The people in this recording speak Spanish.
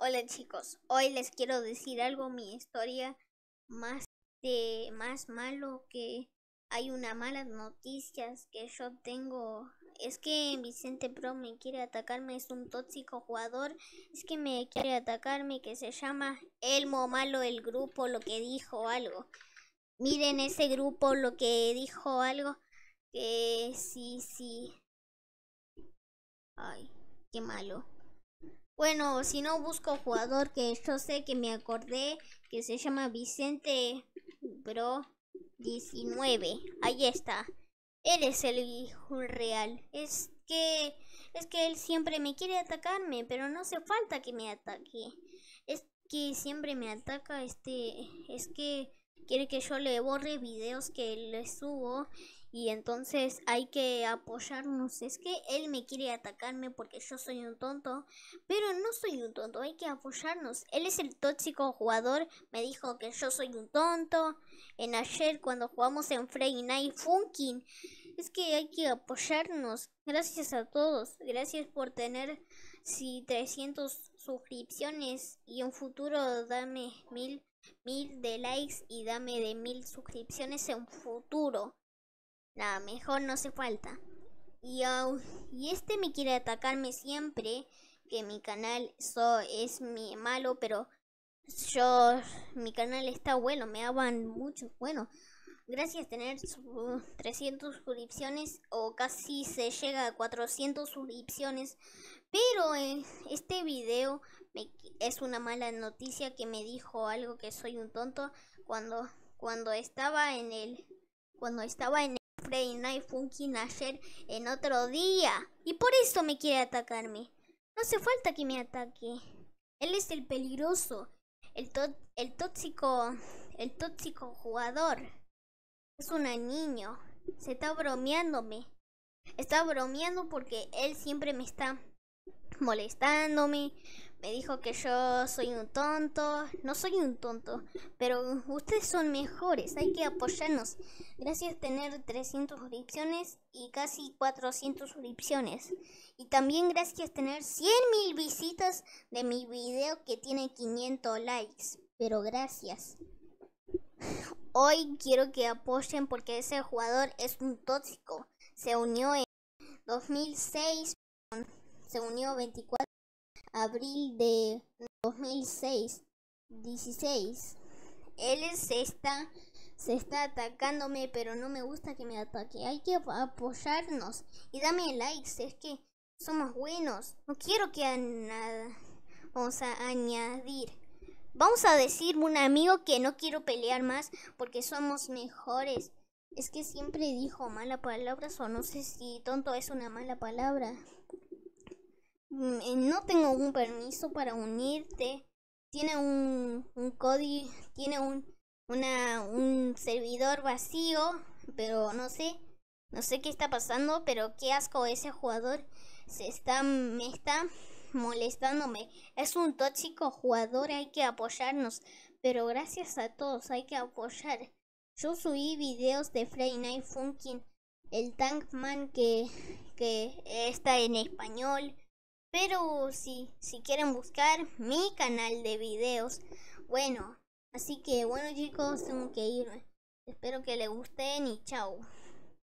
Hola chicos, hoy les quiero decir algo, mi historia más de más malo que hay una malas noticias que yo tengo es que Vicente Pro me quiere atacarme, es un tóxico jugador, es que me quiere atacarme que se llama Elmo Malo el grupo lo que dijo algo. Miren ese grupo lo que dijo algo que sí sí. Ay, qué malo. Bueno, si no busco jugador que yo sé que me acordé, que se llama Vicente Bro 19. Ahí está. Él es el real. Es que es que él siempre me quiere atacarme, pero no hace falta que me ataque. Es que siempre me ataca este es que quiere que yo le borre videos que le subo y entonces hay que apoyarnos. Es que él me quiere atacarme porque yo soy un tonto, pero no soy un tonto, hay que apoyarnos. Él es el tóxico jugador, me dijo que yo soy un tonto. En ayer cuando jugamos en Freddy Night Funkin, es que hay que apoyarnos. Gracias a todos, gracias por tener si 300 suscripciones y en futuro dame mil mil de likes y dame de mil suscripciones en futuro. La mejor no se falta. Y, y este me quiere atacarme siempre que mi canal so, es mi malo, pero yo mi canal está bueno, me hablan mucho bueno Gracias tener 300 suscripciones o casi se llega a 400 suscripciones. Pero en eh, este video me, es una mala noticia que me dijo algo que soy un tonto cuando, cuando estaba en el... Cuando estaba en el Night Funkin' ayer en otro día. Y por eso me quiere atacarme. No hace falta que me ataque. Él es el peligroso. El, el tóxico... El tóxico jugador. Es un niño. Se está me Está bromeando porque él siempre me está molestándome. Me dijo que yo soy un tonto. No soy un tonto, pero ustedes son mejores. Hay que apoyarnos. Gracias tener 300 suscripciones y casi 400 suscripciones. Y también gracias tener tener mil visitas de mi video que tiene 500 likes. Pero gracias. Hoy quiero que apoyen porque ese jugador es un tóxico. Se unió en 2006, se unió 24 de abril de 2006, 16. Él se está, se está atacándome, pero no me gusta que me ataque. Hay que apoyarnos y dame likes, es que somos buenos. No quiero que nada. Vamos a añadir Vamos a decir un amigo que no quiero pelear más porque somos mejores. Es que siempre dijo mala palabras o no sé si tonto es una mala palabra. Mm, eh, no tengo un permiso para unirte. Tiene un, un código, tiene un, una, un servidor vacío, pero no sé. No sé qué está pasando, pero qué asco ese jugador. Se está, me está molestándome. Es un tóxico jugador, hay que apoyarnos. Pero gracias a todos, hay que apoyar. Yo subí videos de Friday Night Funkin', el Tankman que, que está en español. Pero si, si quieren buscar mi canal de videos, bueno, así que bueno chicos, tengo que irme. Espero que les gusten y chao.